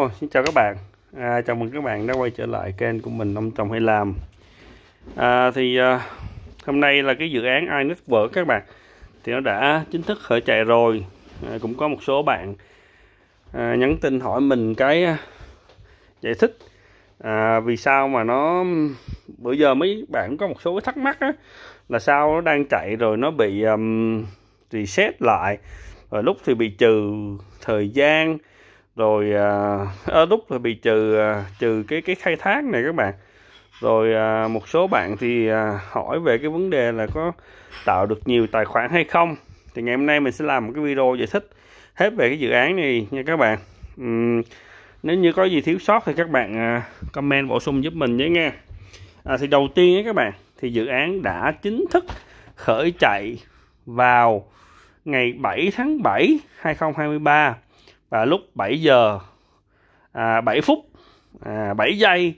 Oh, xin chào các bạn à, chào mừng các bạn đã quay trở lại kênh của mình ông trồng hay làm à, thì à, hôm nay là cái dự án vỡ các bạn thì nó đã chính thức khởi chạy rồi à, cũng có một số bạn à, nhắn tin hỏi mình cái à, giải thích à, vì sao mà nó bữa giờ mấy bạn có một số cái thắc mắc á, là sao nó đang chạy rồi nó bị um, reset lại rồi lúc thì bị trừ thời gian rồi à, ở uh, đúc là bị trừ uh, trừ cái cái khai thác này các bạn rồi uh, một số bạn thì uh, hỏi về cái vấn đề là có tạo được nhiều tài khoản hay không thì ngày hôm nay mình sẽ làm một cái video giải thích hết về cái dự án này nha các bạn uhm, nếu như có gì thiếu sót thì các bạn uh, comment bổ sung giúp mình nhé nha à, thì đầu tiên ấy các bạn thì dự án đã chính thức khởi chạy vào ngày 7 tháng 7 2023 và lúc 7 giờ à, 7 phút à, 7 giây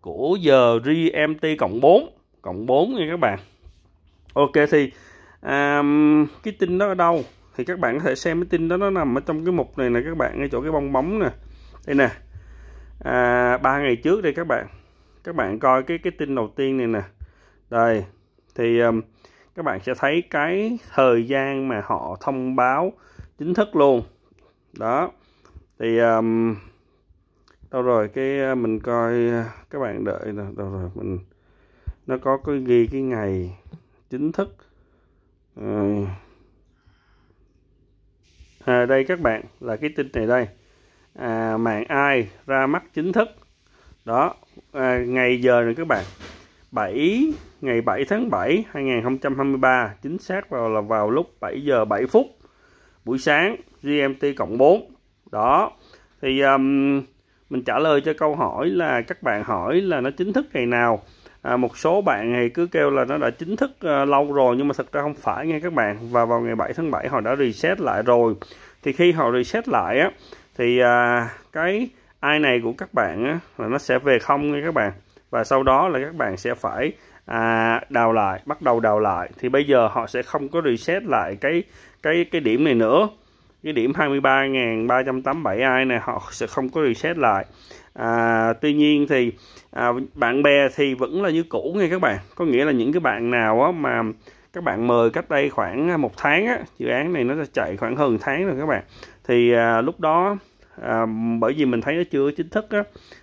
của giờ GMT cộng 4 cộng 4 nha các bạn Ok thì um, cái tin đó ở đâu thì các bạn có thể xem cái tin đó nó nằm ở trong cái mục này nè các bạn ngay chỗ cái bong bóng nè đây nè à, 3 ngày trước đây các bạn các bạn coi cái cái tin đầu tiên này nè đây thì um, các bạn sẽ thấy cái thời gian mà họ thông báo chính thức luôn đó thì um, đâu rồi cái ờ, mình coi ờ, các bạn đợi đâu rồi mình nó có cái ghi cái ngày chính thức à, đây các bạn là cái tin này đây à, mạng ai ra mắt chính thức đó à, ngày giờ rồi các bạn 7 ngày 7 tháng 7 2023 chính xác vào là vào lúc 7 giờ 7 phút buổi sáng GMT cộng 4 đó thì um, mình trả lời cho câu hỏi là các bạn hỏi là nó chính thức ngày nào à, một số bạn thì cứ kêu là nó đã chính thức uh, lâu rồi nhưng mà thật ra không phải nghe các bạn và vào ngày 7 tháng 7 họ đã reset lại rồi thì khi họ reset lại á thì à, cái ai này của các bạn á, là nó sẽ về không nha các bạn và sau đó là các bạn sẽ phải à, đào lại bắt đầu đào lại thì bây giờ họ sẽ không có reset lại cái cái cái điểm này nữa cái điểm 23.387i này họ sẽ không có reset lại à, tuy nhiên thì à, bạn bè thì vẫn là như cũ nghe các bạn có nghĩa là những cái bạn nào á, mà các bạn mời cách đây khoảng một tháng á, dự án này nó sẽ chạy khoảng hơn tháng rồi các bạn thì à, lúc đó à, bởi vì mình thấy nó chưa chính thức á,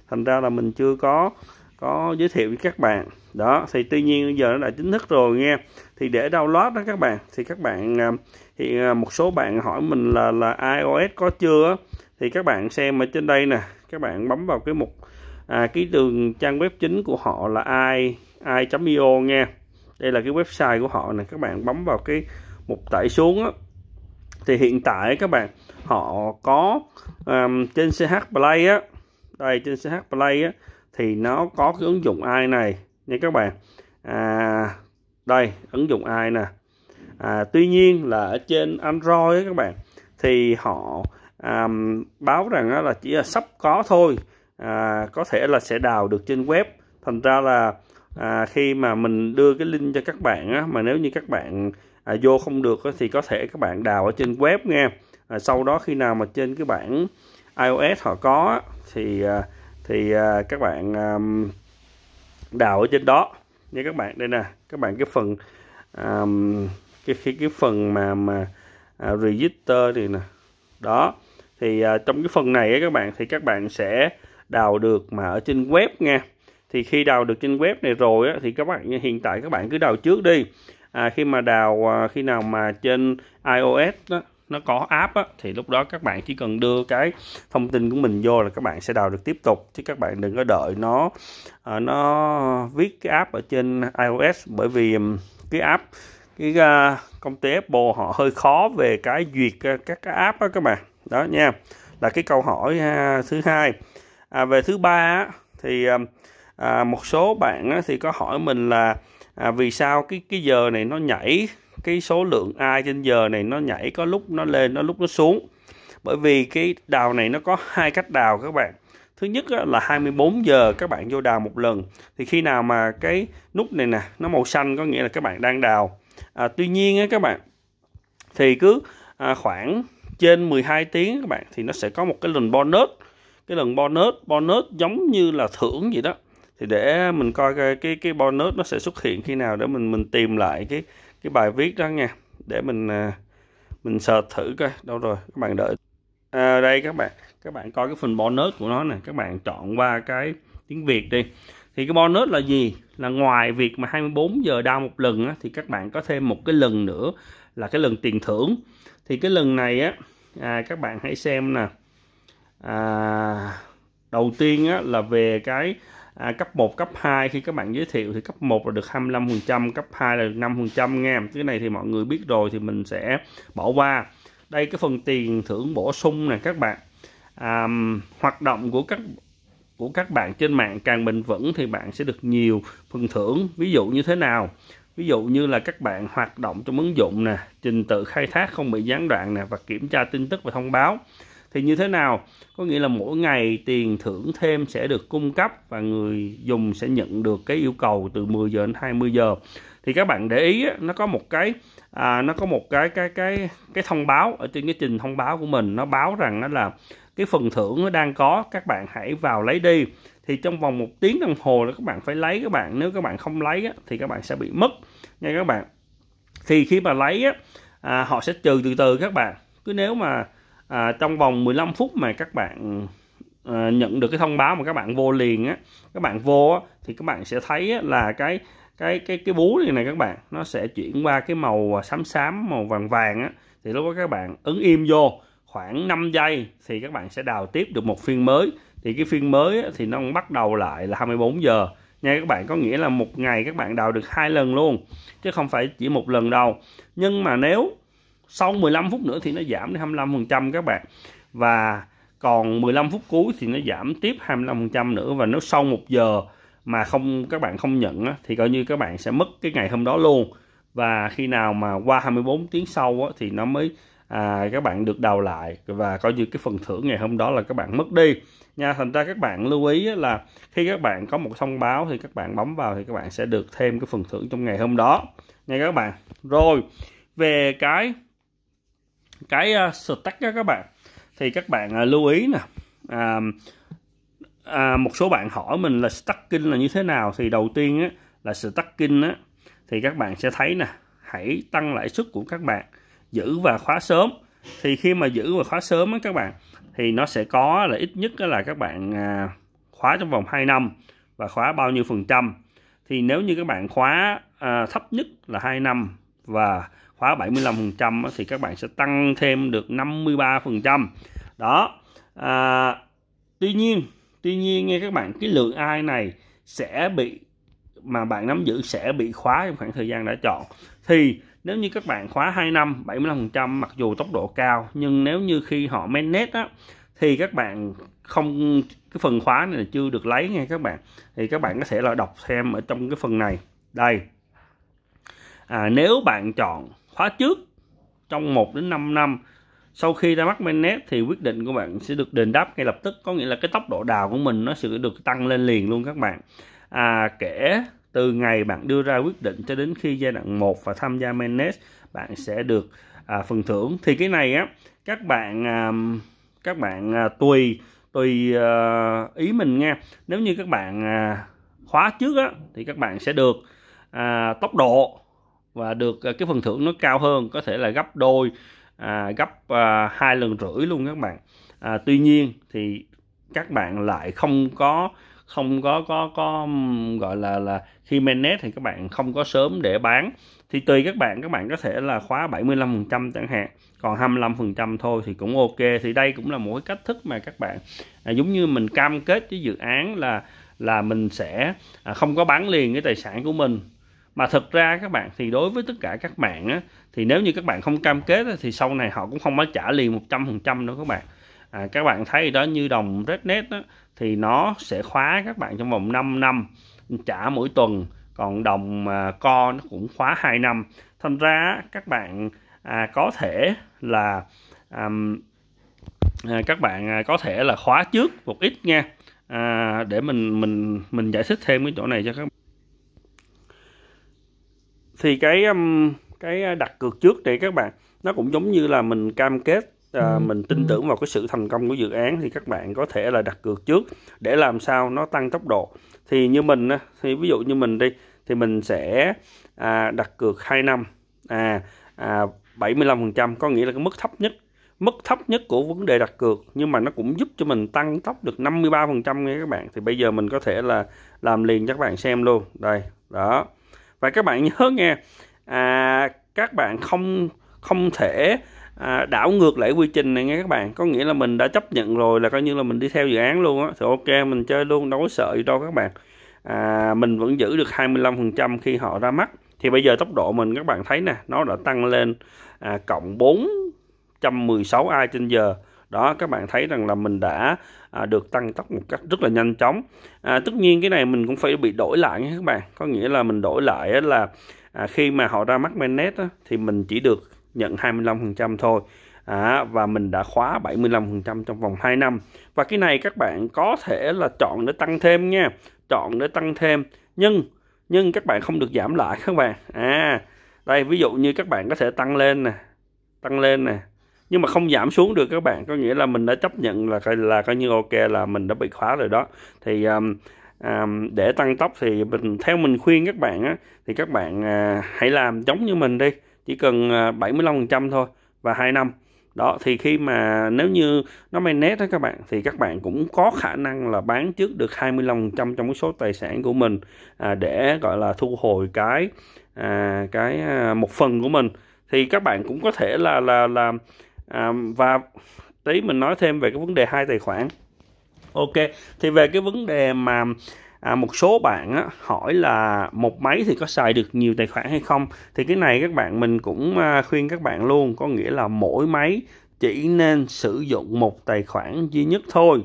thành ra là mình chưa có có giới thiệu với các bạn đó thì tuy nhiên bây giờ nó đã chính thức rồi nghe thì để download đó các bạn thì các bạn à, thì à, một số bạn hỏi mình là là iOS có chưa thì các bạn xem ở trên đây nè các bạn bấm vào cái mục à, cái đường trang web chính của họ là i i.io nghe đây là cái website của họ nè các bạn bấm vào cái mục tải xuống á thì hiện tại các bạn họ có um, trên CH Play á đây trên CH Play á thì nó có cái ứng dụng ai này nha các bạn à, đây ứng dụng ai nè à, tuy nhiên là ở trên Android ấy các bạn thì họ à, báo rằng là chỉ là sắp có thôi à, có thể là sẽ đào được trên web thành ra là à, khi mà mình đưa cái link cho các bạn á, mà nếu như các bạn à, vô không được á, thì có thể các bạn đào ở trên web nghe à, sau đó khi nào mà trên cái bản iOS họ có thì à, thì à, các bạn đào ở trên đó như các bạn đây nè các bạn cái phần cái cái cái phần mà mà à, register thì nè đó thì à, trong cái phần này các bạn thì các bạn sẽ đào được mà ở trên web nha thì khi đào được trên web này rồi á, thì các bạn hiện tại các bạn cứ đào trước đi à, khi mà đào khi nào mà trên iOS đó nó có app á, thì lúc đó các bạn chỉ cần đưa cái thông tin của mình vô là các bạn sẽ đào được tiếp tục chứ các bạn đừng có đợi nó uh, nó viết cái app ở trên iOS bởi vì cái app cái uh, công ty Apple họ hơi khó về cái duyệt uh, các cái app đó các bạn đó nha là cái câu hỏi uh, thứ hai à, về thứ ba thì uh, một số bạn á, thì có hỏi mình là à, vì sao cái cái giờ này nó nhảy cái số lượng ai trên giờ này nó nhảy có lúc nó lên nó lúc nó xuống bởi vì cái đào này nó có hai cách đào các bạn thứ nhất là 24 giờ các bạn vô đào một lần thì khi nào mà cái nút này nè nó màu xanh có nghĩa là các bạn đang đào à, tuy nhiên á các bạn thì cứ à, khoảng trên 12 tiếng các bạn thì nó sẽ có một cái lần bonus cái lần bonus bonus giống như là thưởng vậy đó thì để mình coi cái, cái bonus nó sẽ xuất hiện khi nào để mình mình tìm lại cái cái bài viết đó nha để mình à, mình sờ thử coi đâu rồi các bạn đợi à, đây các bạn các bạn coi cái phần bonus của nó nè các bạn chọn qua cái tiếng Việt đi thì cái bonus là gì là ngoài việc mà 24 giờ đau một lần á, thì các bạn có thêm một cái lần nữa là cái lần tiền thưởng thì cái lần này á à, các bạn hãy xem nè à, đầu tiên á, là về cái à, cấp 1 cấp 2 khi các bạn giới thiệu thì cấp 1 là được 25% cấp 2 là được 5% nha cái này thì mọi người biết rồi thì mình sẽ bỏ qua đây cái phần tiền thưởng bổ sung nè các bạn à, hoạt động của các của các bạn trên mạng càng bình vững thì bạn sẽ được nhiều phần thưởng ví dụ như thế nào ví dụ như là các bạn hoạt động trong ứng dụng nè trình tự khai thác không bị gián đoạn nè và kiểm tra tin tức và thông báo thì như thế nào có nghĩa là mỗi ngày tiền thưởng thêm sẽ được cung cấp và người dùng sẽ nhận được cái yêu cầu từ 10 giờ đến 20 giờ thì các bạn để ý nó có một cái à, nó có một cái cái cái cái thông báo ở trên cái trình thông báo của mình nó báo rằng nó là cái phần thưởng nó đang có các bạn hãy vào lấy đi thì trong vòng một tiếng đồng hồ là các bạn phải lấy các bạn nếu các bạn không lấy thì các bạn sẽ bị mất nha các bạn thì khi mà lấy á, à, họ sẽ trừ từ từ các bạn cứ nếu mà à, trong vòng 15 phút mà các bạn à, nhận được cái thông báo mà các bạn vô liền á các bạn vô á, thì các bạn sẽ thấy á, là cái cái cái cái bú này này các bạn nó sẽ chuyển qua cái màu xám xám màu vàng vàng á thì lúc đó các bạn ấn im vô khoảng 5 giây thì các bạn sẽ đào tiếp được một phiên mới thì cái phiên mới á, thì nó bắt đầu lại là 24 giờ nha các bạn có nghĩa là một ngày các bạn đào được hai lần luôn chứ không phải chỉ một lần đâu nhưng mà nếu sau 15 phút nữa thì nó giảm đến 25% các bạn và còn 15 phút cuối thì nó giảm tiếp 25% nữa và nếu sau 1 giờ mà không các bạn không nhận thì coi như các bạn sẽ mất cái ngày hôm đó luôn và khi nào mà qua 24 tiếng sau thì nó mới à, các bạn được đào lại và coi như cái phần thưởng ngày hôm đó là các bạn mất đi nha thành ra các bạn lưu ý là khi các bạn có một thông báo thì các bạn bấm vào thì các bạn sẽ được thêm cái phần thưởng trong ngày hôm đó nha các bạn rồi về cái cái uh, stack đó các bạn thì các bạn uh, lưu ý nè à, à, một số bạn hỏi mình là stacking là như thế nào thì đầu tiên á, là stacking á, thì các bạn sẽ thấy nè hãy tăng lãi suất của các bạn giữ và khóa sớm thì khi mà giữ và khóa sớm á, các bạn thì nó sẽ có là ít nhất là các bạn à, khóa trong vòng 2 năm và khóa bao nhiêu phần trăm thì nếu như các bạn khóa à, thấp nhất là 2 năm và khóa 75% thì các bạn sẽ tăng thêm được 53% đó à, tuy nhiên tuy nhiên nghe các bạn cái lượng ai này sẽ bị mà bạn nắm giữ sẽ bị khóa trong khoảng thời gian đã chọn thì nếu như các bạn khóa 2 năm 75% mặc dù tốc độ cao nhưng nếu như khi họ mainnet á thì các bạn không cái phần khóa này là chưa được lấy nghe các bạn thì các bạn có thể là đọc xem ở trong cái phần này đây à, nếu bạn chọn khóa trước trong 1 đến 5 năm sau khi ra mắt mainnet thì quyết định của bạn sẽ được đền đáp ngay lập tức có nghĩa là cái tốc độ đào của mình nó sẽ được tăng lên liền luôn các bạn à, kể từ ngày bạn đưa ra quyết định cho đến khi giai đoạn 1 và tham gia mainnet bạn sẽ được à, phần thưởng thì cái này á các bạn à, các bạn à, tùy tùy à, ý mình nha nếu như các bạn à, khóa trước á thì các bạn sẽ được à, tốc độ và được ờ, cái phần thưởng nó cao hơn có thể là gấp đôi à, gấp à, hai lần rưỡi luôn các bạn à, tuy nhiên thì các bạn lại không có không có có có gọi là là khi mainnet thì các bạn không có sớm để bán thì tùy các bạn các bạn có thể là khóa 75% chẳng hạn còn 25% thôi thì cũng ok thì đây cũng là một cái cách thức mà các bạn à, giống như mình cam kết với dự án là là mình sẽ à, không có bán liền cái tài sản của mình mà thực ra các bạn thì đối với tất cả các bạn á, thì nếu như các bạn không cam kết thì sau này họ cũng không có trả liền 100% đâu các bạn à, các bạn thấy đó như đồng Rednet á, thì nó sẽ khóa các bạn trong vòng 5 năm trả mỗi tuần còn đồng à, co nó cũng khóa 2 năm thành ra các bạn à, có thể là à, à, các bạn à, có thể là khóa trước một ít nha à, để mình mình mình giải thích thêm cái chỗ này cho các bạn thì cái um, cái đặt cược trước để các bạn nó cũng giống như là mình cam kết à, ừ. mình tin tưởng vào cái sự thành công của dự án thì các bạn có thể là đặt cược trước để làm sao nó tăng tốc độ thì như mình thì ví dụ như mình đi thì mình sẽ à, đặt cược 2 năm à, à 75% có nghĩa là cái mức thấp nhất mức thấp nhất của vấn đề đặt cược nhưng mà nó cũng giúp cho mình tăng tốc được 53% nha các bạn thì bây giờ mình có thể là làm liền cho các bạn xem luôn đây đó và các bạn nhớ nghe à, các bạn không không thể à, đảo ngược lại quy trình này nghe các bạn có nghĩa là mình đã chấp nhận rồi là coi như là mình đi theo dự án luôn á thì ok mình chơi luôn đâu có sợ gì đâu các bạn à, mình vẫn giữ được 25% khi họ ra mắt thì bây giờ tốc độ mình các bạn thấy nè nó đã tăng lên à, cộng 416 ai trên giờ đó các bạn thấy rằng là mình đã à, được tăng tốc một cách rất là nhanh chóng à, tất nhiên cái này mình cũng phải bị đổi lại nha các bạn có nghĩa là mình đổi lại là à, khi mà họ ra mắt mainnet á, thì mình chỉ được nhận 25% thôi à, và mình đã khóa 75% trong vòng 2 năm và cái này các bạn có thể là chọn để tăng thêm nha chọn để tăng thêm nhưng nhưng các bạn không được giảm lại các bạn à đây ví dụ như các bạn có thể tăng lên nè tăng lên nè nhưng mà không giảm xuống được các bạn có nghĩa là mình đã chấp nhận là là coi như ok là mình đã bị khóa rồi đó thì um, um, để tăng tốc thì mình theo mình khuyên các bạn á, thì các bạn uh, hãy làm giống như mình đi chỉ cần uh, à, 75% thôi và 2 năm đó thì khi mà nếu như nó may nét đó các bạn thì các bạn cũng có khả năng là bán trước được 25% trong cái số tài sản của mình à, để gọi là thu hồi cái à, cái à, một phần của mình thì các bạn cũng có thể là là là à, và tí mình nói thêm về cái vấn đề hai tài khoản ok thì về cái vấn đề mà à, một số bạn á, hỏi là một máy thì có xài được nhiều tài khoản hay không thì cái này các bạn mình cũng à, khuyên các bạn luôn có nghĩa là mỗi máy chỉ nên sử dụng một tài khoản duy nhất thôi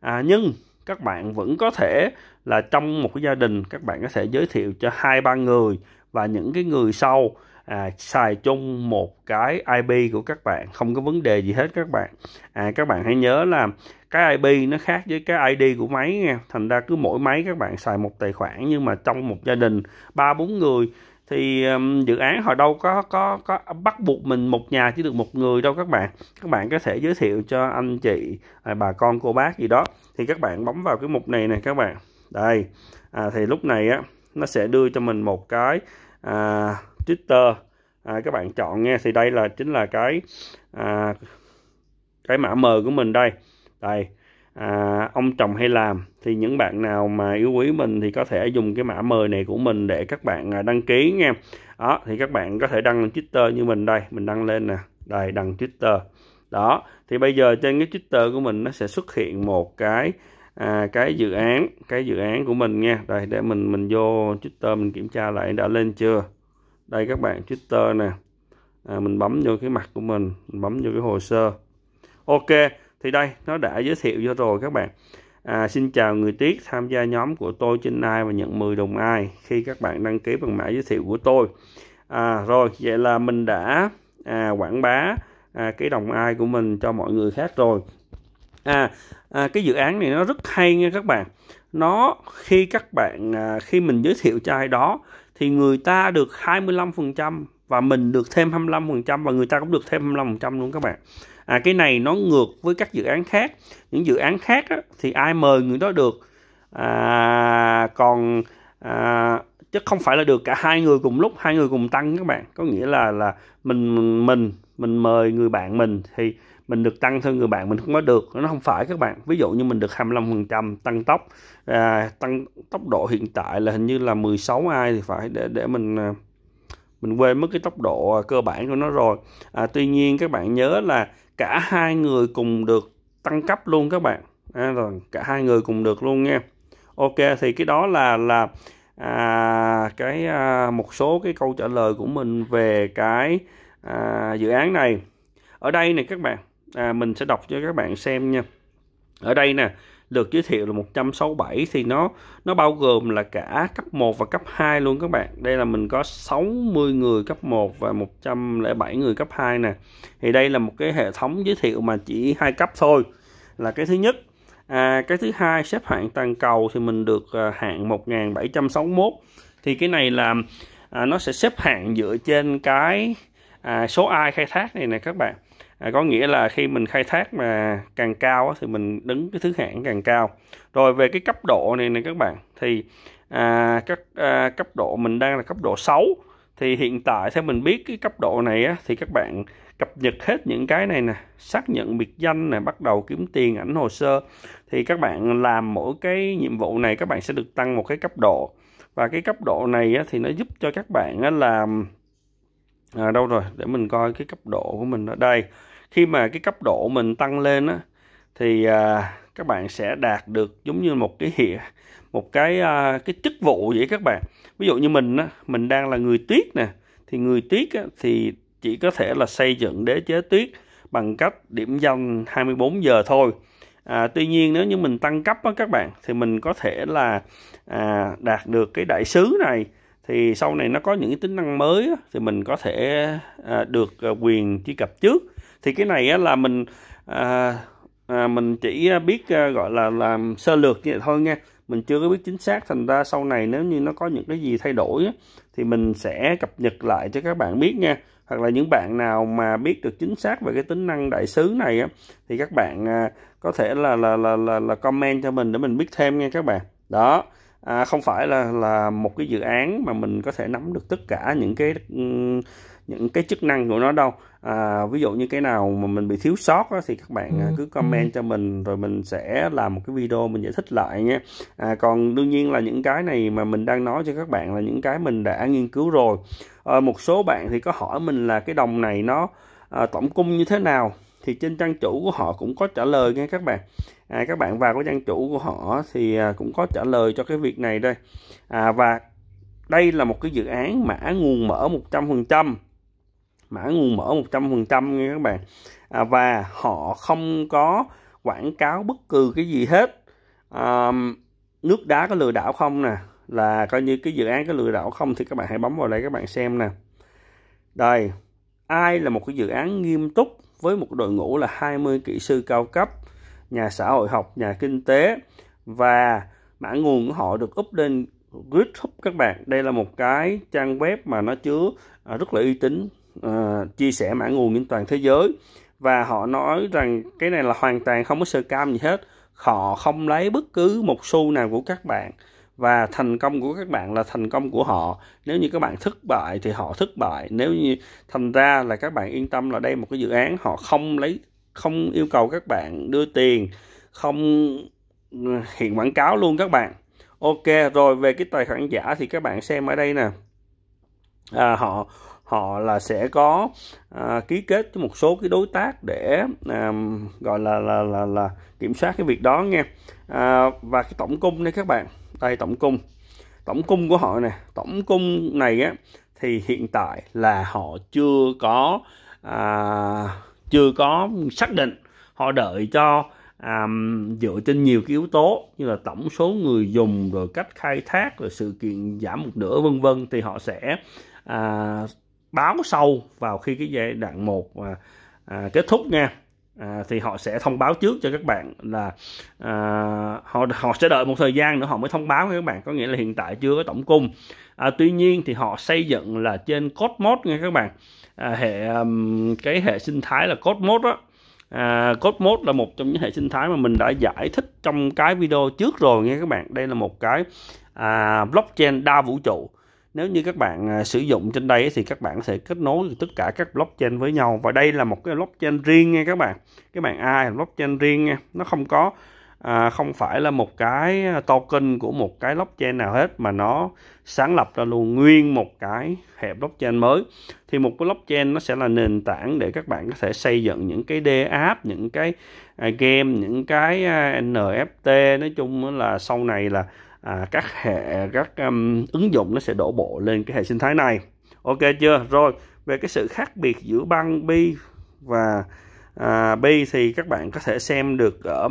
à, nhưng các bạn vẫn có thể là trong một cái gia đình các bạn có thể giới thiệu cho hai ba người và những cái người sau à, xài chung một cái IP của các bạn không có vấn đề gì hết các bạn à, các bạn hãy nhớ là cái IP nó khác với cái ID của máy nha thành ra cứ mỗi máy các bạn xài một tài khoản nhưng mà trong một gia đình ba bốn người thì um, dự án họ đâu có có có bắt buộc mình một nhà chỉ được một người đâu các bạn các bạn có thể giới thiệu cho anh chị à, bà con cô bác gì đó thì các bạn bấm vào cái mục này này các bạn đây à, thì lúc này á nó sẽ đưa cho mình một cái à, Twitter à, các bạn chọn nghe thì đây là chính là cái à, cái mã mờ của mình đây đây à, ông chồng hay làm thì những bạn nào mà yêu quý mình thì có thể dùng cái mã mời này của mình để các bạn à, đăng ký nghe đó thì các bạn có thể đăng lên Twitter như mình đây mình đăng lên nè đây đăng Twitter đó thì bây giờ trên cái Twitter của mình nó sẽ xuất hiện một cái à, cái dự án cái dự án của mình nha đây để mình mình vô Twitter mình kiểm tra lại đã lên chưa đây các bạn Twitter nè à, mình bấm vô cái mặt của mình mình bấm vô cái hồ sơ ok thì đây nó đã giới thiệu cho rồi các bạn à, xin chào người tiết tham gia nhóm của tôi trên ai và nhận 10 đồng ai khi các bạn đăng ký bằng mã giới thiệu của tôi à, rồi vậy là mình đã à, quảng bá à, cái đồng ai của mình cho mọi người khác rồi à, à cái dự án này nó rất hay nha các bạn nó khi các bạn à, khi mình giới thiệu cho ai đó thì người ta được 25% và mình được thêm 25% và người ta cũng được thêm 25% luôn các bạn. À, cái này nó ngược với các dự án khác. Những dự án khác á, thì ai mời người đó được. À, còn à, chứ không phải là được cả hai người cùng lúc, hai người cùng tăng các bạn. Có nghĩa là là mình mình mình mời người bạn mình thì mình được tăng theo người bạn mình không có được nó không phải các bạn ví dụ như mình được 25% tăng tốc à, tăng tốc độ hiện tại là hình như là 16 ai thì phải để để mình à, mình quên mất cái tốc độ à, cơ bản của nó rồi à, tuy nhiên các bạn nhớ là cả hai người cùng được tăng cấp luôn các bạn à, rồi cả hai người cùng được luôn nha ok thì cái đó là là à, cái à, một số cái câu trả lời của mình về cái à, dự án này ở đây này các bạn à, mình sẽ đọc cho các bạn xem nha ở đây nè được giới thiệu là 167 thì nó nó bao gồm là cả cấp 1 và cấp 2 luôn các bạn. Đây là mình có 60 người cấp 1 và 107 người cấp 2 nè. Thì đây là một cái hệ thống giới thiệu mà chỉ hai cấp thôi. Là cái thứ nhất. À, cái thứ hai xếp hạng toàn cầu thì mình được à, hạng 1761. Thì cái này là à, nó sẽ xếp hạng dựa trên cái à, số ai khai thác này nè các bạn à, có nghĩa là khi mình khai thác mà càng cao thì mình đứng cái thứ hạng càng cao rồi về cái cấp độ này này các bạn thì à, các à, cấp độ mình đang là cấp độ 6 thì hiện tại theo mình biết cái cấp độ này á, thì các bạn cập nhật hết những cái này nè xác nhận biệt danh này bắt đầu kiếm tiền ảnh hồ sơ thì các bạn làm mỗi cái nhiệm vụ này các bạn sẽ được tăng một cái cấp độ và cái cấp độ này á, thì nó giúp cho các bạn á, làm à, đâu rồi để mình coi cái cấp độ của mình ở đây khi mà cái cấp độ mình tăng lên á, thì à, các bạn sẽ đạt được giống như một cái hiện một cái à, cái chức vụ vậy các bạn ví dụ như mình á, mình đang là người tuyết nè thì người tuyết á, thì chỉ có thể là xây dựng đế chế tuyết bằng cách điểm danh 24 giờ thôi à, tuy nhiên nếu như mình tăng cấp á, các bạn thì mình có thể là à, đạt được cái đại sứ này thì sau này nó có những cái tính năng mới á, thì mình có thể à, được à, quyền truy cập trước thì cái này á, là mình à, à, mình chỉ biết à, gọi là làm sơ lược như vậy thôi nha mình chưa có biết chính xác thành ra sau này nếu như nó có những cái gì thay đổi á, thì mình sẽ cập nhật lại cho các bạn biết nha hoặc là những bạn nào mà biết được chính xác về cái tính năng đại sứ này á, thì các bạn à, có thể là là là là là comment cho mình để mình biết thêm nha các bạn đó à, không phải là là một cái dự án mà mình có thể nắm được tất cả những cái những cái chức năng của nó đâu à, ví dụ như cái nào mà mình bị thiếu sót đó, thì các bạn à, ừ. cứ ừ. comment cho mình rồi mình sẽ làm một cái video mình giải thích lại nhé à, còn đương nhiên là những cái này mà mình đang nói cho các bạn là những cái mình đã nghiên cứu rồi à, một số bạn thì có hỏi mình là cái đồng này nó à, tổng cung như thế nào thì trên trang chủ của họ cũng có trả lời nghe các bạn à, các bạn vào cái trang chủ của họ thì à, cũng có trả lời cho cái việc này đây à, và đây là một cái dự án mã nguồn mở 100% mã nguồn mở 100% nha các bạn à, và họ không có quảng cáo bất cứ cái gì hết à, nước đá có lừa đảo không nè là coi như cái dự án có lừa đảo không thì các bạn hãy bấm vào đây các bạn xem nè đây ai là một cái dự án nghiêm túc với một đội ngũ là 20 kỹ sư cao cấp nhà xã hội học nhà kinh tế và mã nguồn của họ được up lên GitHub các bạn đây là một cái trang web mà nó chứa à, rất là uy tín À, chia sẻ mã nguồn trên toàn thế giới và họ nói rằng cái này là hoàn toàn không có sơ cam gì hết họ không lấy bất cứ một xu nào của các bạn và thành công của các bạn là thành công của họ nếu như các bạn thất bại thì họ thất bại nếu như thành ra là các bạn yên tâm là đây một cái dự án họ không lấy không yêu cầu các bạn đưa tiền không ừ, hiện quảng cáo luôn các bạn ok rồi về cái tài khoản giả thì các bạn xem ở đây nè à, họ họ là sẽ có à, ký kết với một số cái đối tác để à, gọi là là là là kiểm soát cái việc đó nghe à, và cái tổng cung đây các bạn đây tổng cung tổng cung của họ nè tổng cung này á thì hiện tại là họ chưa có à, chưa có xác định họ đợi cho à, dựa trên nhiều cái yếu tố như là tổng số người dùng rồi cách khai thác rồi sự kiện giảm một nửa vân vân thì họ sẽ à, báo sâu vào khi cái giai đoạn 1 mà à, kết thúc nha à, thì họ sẽ thông báo trước cho các bạn là à, họ họ sẽ đợi một thời gian nữa họ mới thông báo với các bạn có nghĩa là hiện tại chưa có tổng cung à, tuy nhiên thì họ xây dựng là trên Cosmos nha các bạn à, hệ um, cái hệ sinh thái là Cosmos đó À, Cosmos là một trong những hệ sinh thái mà mình đã giải thích trong cái video trước rồi nha các bạn. Đây là một cái à, blockchain đa vũ trụ nếu như các bạn à, sử dụng trên đây thì các bạn sẽ kết nối tất cả các blockchain với nhau và đây là một cái blockchain riêng nha các bạn các bạn ai là blockchain riêng nha nó không có à, không phải là một cái token của một cái blockchain nào hết mà nó sáng lập ra luôn nguyên một cái hệ blockchain mới thì một cái blockchain nó sẽ là nền tảng để các bạn có thể xây dựng những cái DApp những cái à, game những cái à, NFT nói chung là sau này là à, các hệ các um, ứng dụng nó sẽ đổ bộ lên cái hệ sinh thái này ok chưa rồi về cái sự khác biệt giữa băng bi và à, bi thì các bạn có thể xem được ở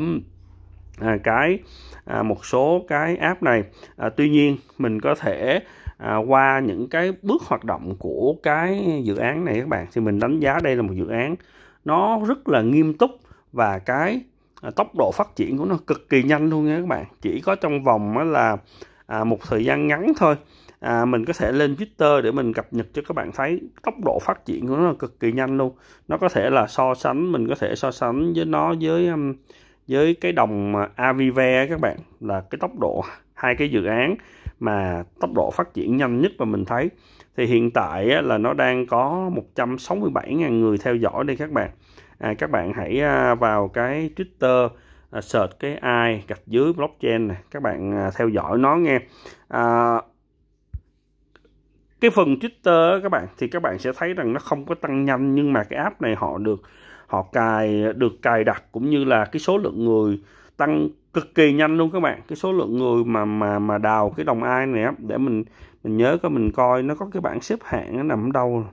à, cái à, một số cái app này à, tuy nhiên mình có thể à, qua những cái bước hoạt động của cái dự án này các bạn thì mình đánh giá đây là một dự án nó rất là nghiêm túc và cái À, tốc độ phát triển của nó cực kỳ nhanh luôn nha các bạn chỉ có trong vòng là à, một thời gian ngắn thôi à, mình có thể lên Twitter để mình cập nhật cho các bạn thấy tốc độ phát triển của nó cực kỳ nhanh luôn nó có thể là so sánh mình có thể so sánh với nó với với cái đồng Avive các bạn là cái tốc độ hai cái dự án mà tốc độ phát triển nhanh nhất mà mình thấy thì hiện tại là nó đang có 167.000 người theo dõi đây các bạn à, các bạn hãy à, vào cái Twitter à, search cái ai gạch dưới blockchain này các bạn à, theo dõi nó nghe à, cái phần Twitter các bạn thì các bạn sẽ thấy rằng nó không có tăng nhanh nhưng mà cái app này họ được họ cài được cài đặt cũng như là cái số lượng người tăng cực kỳ nhanh luôn các bạn cái số lượng người mà mà mà đào cái đồng ai này để mình mình nhớ coi mình coi nó có cái bảng xếp hạng nó nằm ở đâu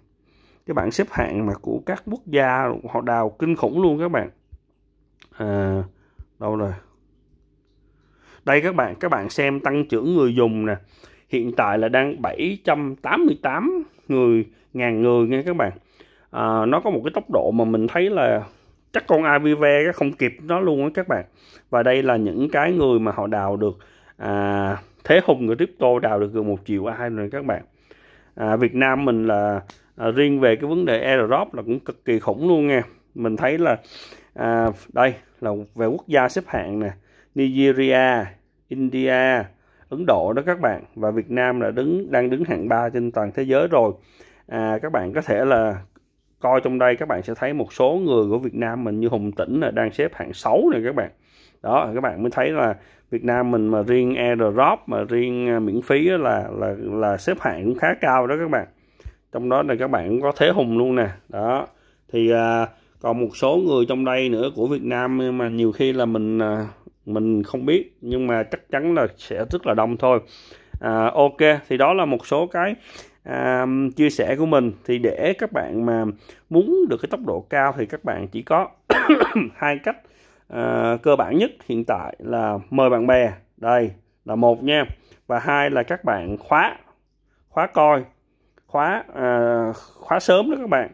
cái bảng xếp hạng mà của các quốc gia họ đào kinh khủng luôn các bạn à, đâu rồi đây các bạn các bạn xem tăng trưởng người dùng nè hiện tại là đang 788 người ngàn người nghe các bạn à, nó có một cái tốc độ mà mình thấy là chắc con AVV không kịp nó luôn á các bạn và đây là những cái người mà họ đào được à, thế hùng người crypto đào được gần một triệu ai rồi các bạn à, Việt Nam mình là à, riêng về cái vấn đề airdrop là cũng cực kỳ khủng luôn nha mình thấy là à, đây là về quốc gia xếp hạng nè Nigeria India Ấn Độ đó các bạn và Việt Nam là đứng đang đứng hạng 3 trên toàn thế giới rồi à, các bạn có thể là coi trong đây các bạn sẽ thấy một số người của Việt Nam mình như Hùng Tĩnh là đang xếp hạng 6 này các bạn đó các bạn mới thấy là Việt Nam mình mà riêng airdrop mà riêng à, miễn phí là là là xếp hạng cũng khá cao đó các bạn trong đó là các bạn cũng có thế hùng luôn nè đó thì à, còn một số người trong đây nữa của Việt Nam mà nhiều khi là mình à, mình không biết nhưng mà chắc chắn là sẽ rất là đông thôi à, ok thì đó là một số cái à, chia sẻ của mình thì để các bạn mà muốn được cái tốc độ cao thì các bạn chỉ có hai cách à, cơ bản nhất hiện tại là mời bạn bè đây là một nha và hai là các bạn khóa khóa coi khóa à, khóa sớm đó các bạn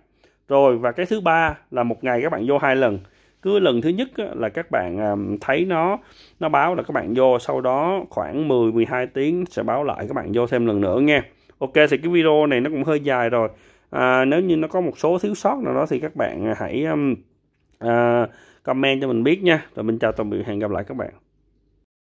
rồi và cái thứ ba là một ngày các bạn vô hai lần cứ lần thứ nhất là các bạn à, thấy nó nó báo là các bạn vô sau đó khoảng 10 12 tiếng sẽ báo lại các bạn vô thêm lần nữa nghe Ok thì cái video này nó cũng hơi dài rồi à, nếu như nó có một số thiếu sót nào đó thì các bạn hãy um, uh, comment cho mình biết nha rồi mình chào tạm biệt hẹn gặp lại các bạn